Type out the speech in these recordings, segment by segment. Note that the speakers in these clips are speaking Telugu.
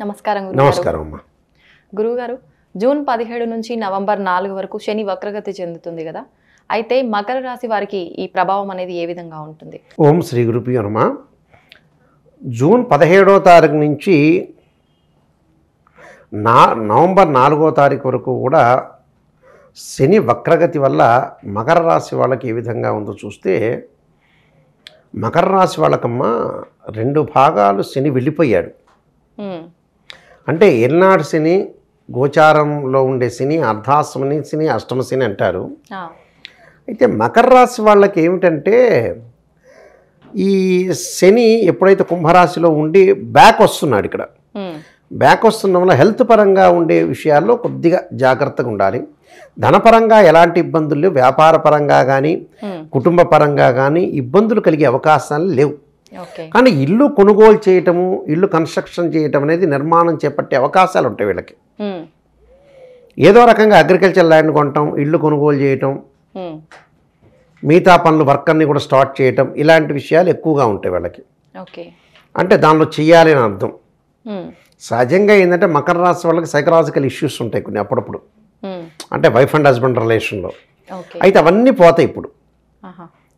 నమస్కారం నమస్కారం అమ్మా గురువుగారు జూన్ పదిహేడు నుంచి నవంబర్ నాలుగు వరకు శని వక్రగతి చెందుతుంది కదా అయితే మకర రాశి వారికి ఈ ప్రభావం అనేది ఏ విధంగా ఉంటుంది ఓం శ్రీ గురుపి హనుమ జూన్ పదిహేడో తారీఖు నుంచి నా నవంబర్ నాలుగో తారీఖు వరకు కూడా శని వక్రగతి వల్ల మకర రాశి వాళ్ళకి ఏ విధంగా ఉందో చూస్తే మకర రాశి వాళ్ళకమ్మ రెండు భాగాలు శని వెళ్ళిపోయాడు అంటే ఎన్నాడు శని గోచారంలో ఉండే శని అర్ధాశ్రమని శని అష్టమ శని అంటారు అయితే మకర రాశి వాళ్ళకి ఏమిటంటే ఈ శని ఎప్పుడైతే కుంభరాశిలో ఉండి బ్యాక్ వస్తున్నాడు ఇక్కడ బ్యాక్ వస్తున్న వల్ల హెల్త్ పరంగా ఉండే విషయాల్లో కొద్దిగా జాగ్రత్తగా ఉండాలి ధనపరంగా ఎలాంటి ఇబ్బందులు వ్యాపార పరంగా కానీ కుటుంబ పరంగా కానీ ఇబ్బందులు కలిగే అవకాశాలు లేవు కానీ ఇల్లు కొనుగోలు చేయటము ఇల్లు కన్స్ట్రక్షన్ చేయటం అనేది నిర్మాణం చేపట్టే అవకాశాలు ఉంటాయి వీళ్ళకి ఏదో రకంగా అగ్రికల్చర్ ల్యాండ్ కొనటం ఇల్లు కొనుగోలు చేయటం మిగతా పనులు వర్క్ అన్ని కూడా స్టార్ట్ చేయటం ఇలాంటి విషయాలు ఎక్కువగా ఉంటాయి వాళ్ళకి అంటే దానిలో చెయ్యాలి అని అర్థం సహజంగా ఏంటంటే మకర రాశి వాళ్ళకి సైకలాజికల్ ఇష్యూస్ ఉంటాయి కొన్ని అప్పుడప్పుడు అంటే వైఫ్ అండ్ హస్బెండ్ రిలేషన్లో అయితే అవన్నీ పోతాయి ఇప్పుడు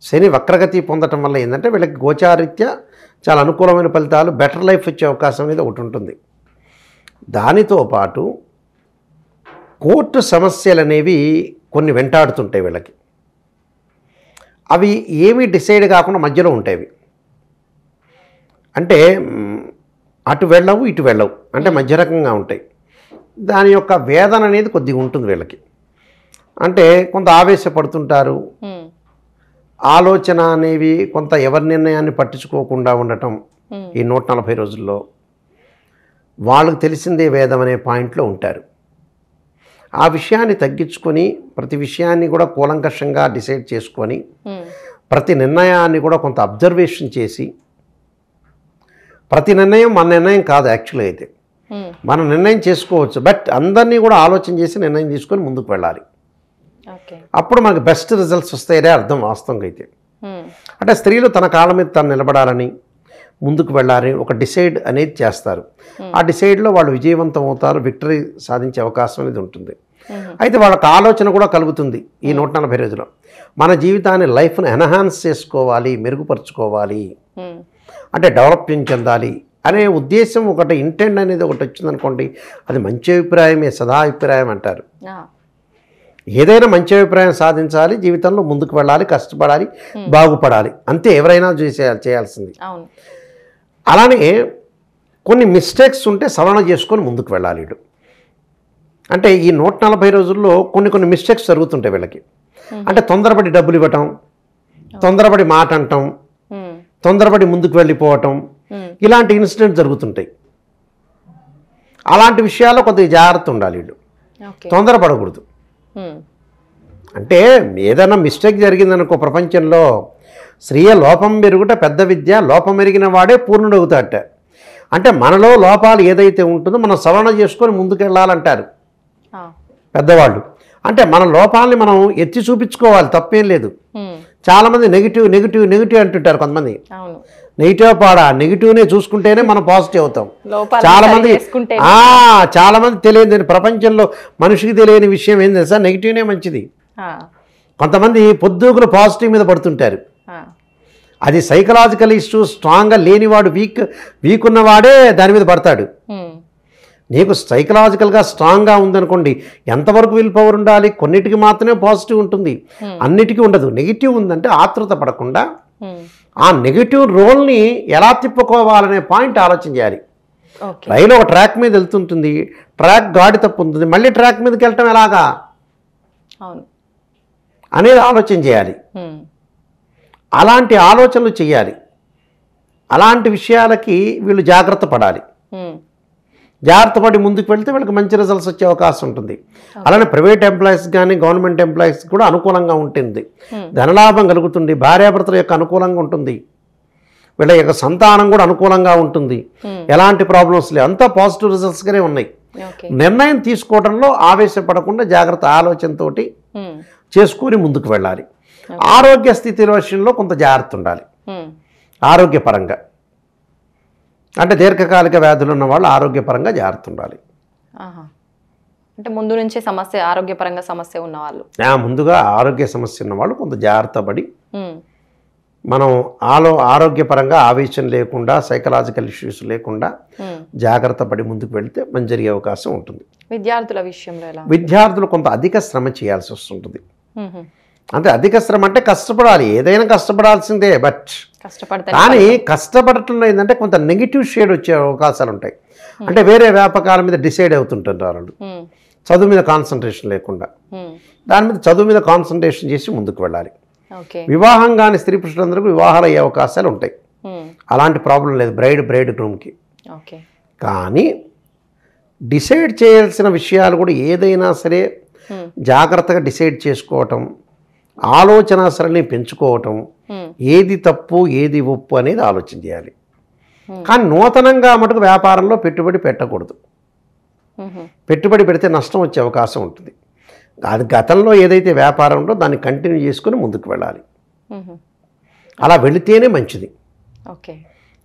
శని వక్రగతి పొందటం వల్ల ఏంటంటే వీళ్ళకి గోచారీత్యా చాలా అనుకూలమైన ఫలితాలు బెటర్ లైఫ్ వచ్చే అవకాశం అనేది ఒకటి ఉంటుంది దానితో పాటు కోర్టు సమస్యలు అనేవి కొన్ని వెంటాడుతుంటాయి వీళ్ళకి అవి ఏమీ డిసైడ్ కాకుండా మధ్యలో ఉంటాయి అంటే అటు వెళ్ళవు ఇటు వెళ్ళవు అంటే hmm. మధ్య రకంగా ఉంటాయి దాని యొక్క వేదన అనేది కొద్దిగా ఉంటుంది వీళ్ళకి అంటే కొంత ఆవేశపడుతుంటారు hmm. ఆలోచన అనేవి కొంత ఎవరి నిర్ణయాన్ని పట్టించుకోకుండా ఉండటం ఈ hmm. నూట నలభై రోజుల్లో వాళ్ళకు తెలిసిందే వేదం అనే పాయింట్లో ఉంటారు ఆ విషయాన్ని తగ్గించుకొని ప్రతి విషయాన్ని కూడా కూలంకషంగా డిసైడ్ చేసుకొని hmm. ప్రతి నిర్ణయాన్ని కూడా కొంత అబ్జర్వేషన్ చేసి ప్రతి నిర్ణయం మన నిర్ణయం కాదు యాక్చువల్గా అయితే hmm. మనం నిర్ణయం చేసుకోవచ్చు బట్ అందరినీ కూడా ఆలోచన చేసి నిర్ణయం తీసుకొని ముందుకు వెళ్ళాలి అప్పుడు మనకు బెస్ట్ రిజల్ట్స్ వస్తాయనే అర్థం వాస్తవంగా అయితే అంటే స్త్రీలు తన కాలం మీద తను నిలబడాలని ముందుకు వెళ్ళాలని ఒక డిసైడ్ అనేది చేస్తారు ఆ డిసైడ్లో వాళ్ళు విజయవంతం అవుతారు విక్టరీ సాధించే అవకాశం అనేది ఉంటుంది అయితే వాళ్ళకి ఆలోచన కూడా కలుగుతుంది ఈ నూట నలభై రోజులు మన జీవితాన్ని లైఫ్ను ఎన్హాన్స్ చేసుకోవాలి మెరుగుపరుచుకోవాలి అంటే డెవలప్మెంట్ చెందాలి అనే ఉద్దేశం ఒకటి ఇంటెండ్ అనేది ఒకటి వచ్చిందనుకోండి అది మంచి అభిప్రాయమే సదా అభిప్రాయం అంటారు ఏదైనా మంచి అభిప్రాయం సాధించాలి జీవితంలో ముందుకు వెళ్ళాలి కష్టపడాలి బాగుపడాలి అంతే ఎవరైనా చేసే చేయాల్సింది అలానే కొన్ని మిస్టేక్స్ ఉంటే సవరణ చేసుకొని ముందుకు వెళ్ళాలి వీడు అంటే ఈ నూట నలభై రోజుల్లో కొన్ని కొన్ని మిస్టేక్స్ జరుగుతుంటాయి వీళ్ళకి అంటే తొందరపడి డబ్బులు ఇవ్వటం తొందరపడి మాట అంటాం తొందరపడి ముందుకు వెళ్ళిపోవటం ఇలాంటి ఇన్సిడెంట్ జరుగుతుంటాయి అలాంటి విషయాల్లో కొద్దిగా జాగ్రత్త ఉండాలి వీళ్ళు తొందరపడకూడదు అంటే ఏదైనా మిస్టేక్ జరిగిందనుకో ప్రపంచంలో స్త్రీయ లోపం మెరుగుట పెద్ద విద్య లోపం పెరిగిన వాడే పూర్ణుడవుతాట అంటే మనలో లోపాలు ఏదైతే ఉంటుందో మనం సవరణ చేసుకొని ముందుకెళ్ళాలంటారు పెద్దవాళ్ళు అంటే మన లోపాలని మనం ఎత్తి చూపించుకోవాలి తప్పేం లేదు చాలామంది నెగిటివ్ నెగిటివ్ నెగిటివ్ అంటుంటారు కొంతమంది నెగిటివ్ పాడ నెగిటివ్నే చూసుకుంటేనే మనం పాజిటివ్ అవుతాం చాలా మంది చాలా మంది తెలియదు ప్రపంచంలో మనిషికి తెలియని విషయం ఏం తెలుసా నెగిటివ్నే మంచిది కొంతమంది పొద్దుకులు పాజిటివ్ మీద పడుతుంటారు అది సైకలాజికల్ ఇష్యూ స్ట్రాంగ్గా లేనివాడు వీక్ వీక్ ఉన్నవాడే దాని మీద పడతాడు నీకు సైకలాజికల్గా స్ట్రాంగ్గా ఉందనుకోండి ఎంతవరకు విల్ పవర్ ఉండాలి కొన్నిటికి మాత్రమే పాజిటివ్ ఉంటుంది అన్నిటికీ ఉండదు నెగిటివ్ ఉందంటే ఆతృత పడకుండా ఆ నెగిటివ్ రోల్ని ఎలా తిప్పుకోవాలనే పాయింట్ ఆలోచించాలి రైలు ఒక ట్రాక్ మీద వెళ్తుంటుంది ట్రాక్ గాడి తప్పు ఉంటుంది మళ్ళీ ట్రాక్ మీదకి వెళ్ళటం ఎలాగా అనేది ఆలోచన చేయాలి అలాంటి ఆలోచనలు చేయాలి అలాంటి విషయాలకి వీళ్ళు జాగ్రత్త పడాలి జాగ్రత్త పడి ముందుకు వెళ్తే వీళ్ళకి మంచి రిజల్ట్స్ వచ్చే అవకాశం ఉంటుంది అలానే ప్రైవేట్ ఎంప్లాయీస్ కానీ గవర్నమెంట్ ఎంప్లాయీస్ కూడా అనుకూలంగా ఉంటుంది hmm. ధనలాభం కలుగుతుంది భార్యాభర్తల యొక్క అనుకూలంగా ఉంటుంది వీళ్ళ యొక్క సంతానం కూడా అనుకూలంగా ఉంటుంది hmm. ఎలాంటి ప్రాబ్లమ్స్ లేవు అంతా పాజిటివ్ రిజల్ట్స్గానే ఉన్నాయి నిర్ణయం తీసుకోవడంలో ఆవేశపడకుండా జాగ్రత్త ఆలోచనతో hmm. చేసుకుని ముందుకు వెళ్ళాలి ఆరోగ్య స్థితి విషయంలో కొంత జాగ్రత్త ఉండాలి ఆరోగ్యపరంగా అంటే దీర్ఘకాలిక వ్యాధులు ఉన్న వాళ్ళు ఆరోగ్యపరంగా జాగ్రత్త ఉండాలి అంటే ముందు నుంచే సమస్య ఆరోగ్యపరంగా సమస్య ఉన్నవాళ్ళు ముందుగా ఆరోగ్య సమస్య ఉన్నవాళ్ళు కొంత జాగ్రత్త పడి మనం ఆలో ఆరోగ్యపరంగా ఆవేశం లేకుండా సైకలాజికల్ ఇష్యూస్ లేకుండా జాగ్రత్త పడి ముందుకు వెళితే మంచి జరిగే అవకాశం ఉంటుంది విద్యార్థుల విషయంలో విద్యార్థులు కొంత అధిక శ్రమ చేయాల్సి వస్తుంటుంది అంటే అధిక శ్రమ అంటే కష్టపడాలి ఏదైనా కష్టపడాల్సిందే బట్ కానీ కష్టపడటంలో ఏంటంటే కొంత నెగిటివ్ షేడ్ వచ్చే అవకాశాలు ఉంటాయి hmm. అంటే వేరే వ్యాపకాల మీద డిసైడ్ అవుతుంటారు వాళ్ళు hmm. చదువు మీద కాన్సన్ట్రేషన్ లేకుండా hmm. దాని మీద చదువు మీద కాన్సన్ట్రేషన్ చేసి ముందుకు వెళ్ళాలి వివాహం కానీ స్త్రీ పురుషులందరికీ వివాహాలు అయ్యే అవకాశాలు ఉంటాయి అలాంటి ప్రాబ్లం లేదు బ్రైడ్ బ్రైడ్ గ్రూమ్కి కానీ డిసైడ్ చేయాల్సిన విషయాలు కూడా ఏదైనా సరే జాగ్రత్తగా డిసైడ్ చేసుకోవటం ఆలోచన సరళిని పెంచుకోవటం ఏది తప్పు ఏది ఒప్పు అనేది ఆలోచన చేయాలి కానీ నూతనంగా మటుకు వ్యాపారంలో పెట్టుబడి పెట్టకూడదు పెట్టుబడి పెడితే నష్టం వచ్చే అవకాశం ఉంటుంది అది గతంలో ఏదైతే వ్యాపారం ఉందో దాన్ని కంటిన్యూ చేసుకుని ముందుకు వెళ్ళాలి అలా వెళితేనే మంచిది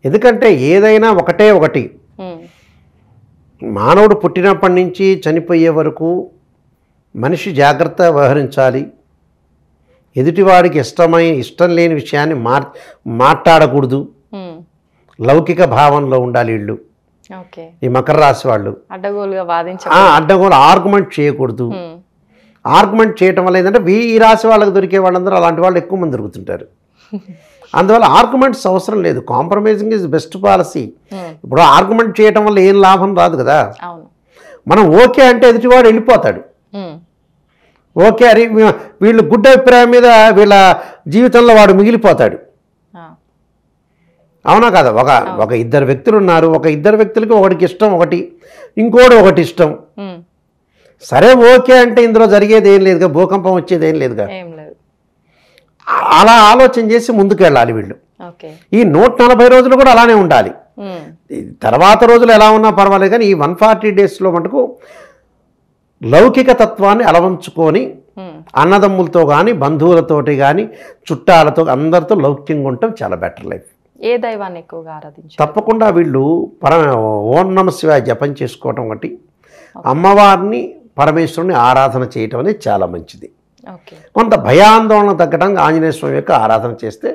ఎందుకంటే ఏదైనా ఒకటే ఒకటి మానవుడు పుట్టినప్పటి నుంచి చనిపోయే వరకు మనిషి జాగ్రత్త వ్యవహరించాలి ఎదుటివాడికి ఇష్టమై ఇష్టం లేని విషయాన్ని మార్ మాట్లాడకూడదు లౌకిక భావంలో ఉండాలి వీళ్ళు ఈ మకర రాశి వాళ్ళు అడ్డగోలు ఆర్గ్యుమెంట్ చేయకూడదు ఆర్గ్యుమెంట్ చేయటం వల్ల ఏంటంటే ఈ రాశి వాళ్ళకి దొరికే వాళ్ళందరూ అలాంటి వాళ్ళు ఎక్కువ మంది దొరుకుతుంటారు అందువల్ల ఆర్గ్యుమెంట్స్ అవసరం లేదు కాంప్రమైజింగ్ ఈజ్ బెస్ట్ పాలసీ ఇప్పుడు ఆర్గ్యుమెంట్ చేయటం వల్ల ఏం లాభం రాదు కదా మనం ఓకే అంటే ఎదుటివాడు వెళ్ళిపోతాడు ఓకే అరే వీళ్ళు గుడ్ అభిప్రాయం మీద వీళ్ళ జీవితంలో వాడు మిగిలిపోతాడు అవునా కదా ఒక ఒక ఇద్దరు వ్యక్తులు ఉన్నారు ఒక ఇద్దరు వ్యక్తులకి ఒకటికి ఇష్టం ఒకటి ఇంకోటి ఒకటి ఇష్టం సరే ఓకే అంటే ఇందులో జరిగేది ఏం లేదుగా భూకంపం వచ్చేది ఏం లేదుగా అలా ఆలోచన చేసి ముందుకు వెళ్ళాలి వీళ్ళు ఈ నూట నలభై రోజులు కూడా అలానే ఉండాలి తర్వాత రోజులు ఎలా ఉన్నా పర్వాలేదు కానీ ఈ వన్ ఫార్టీ డేస్లో మటుకు లౌకిక తత్వాన్ని అలవంచుకొని అన్నదమ్ములతో కానీ బంధువులతోటి కానీ చుట్టాలతో అందరితో లౌక్యంగా ఉండటం చాలా బెటర్ లైఫ్ ఏ దైవాన్ని ఎక్కువగా ఆరాధించి తప్పకుండా వీళ్ళు పర ఓం నమ శివ జపం చేసుకోవటం ఒకటి అమ్మవారిని పరమేశ్వరుని ఆరాధన చేయటం అనేది చాలా మంచిది కొంత భయాందోళన తగ్గడానికి ఆంజనేయ స్వామి యొక్క ఆరాధన చేస్తే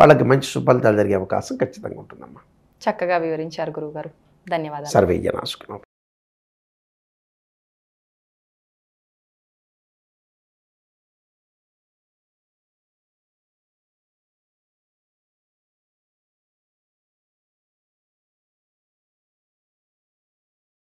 వాళ్ళకి మంచి సుఫలితాలు జరిగే అవకాశం ఖచ్చితంగా ఉంటుందమ్మా చక్కగా వివరించారు గురువుగారు ధన్యవాదాలు సర్వే జనాసుకున్నాం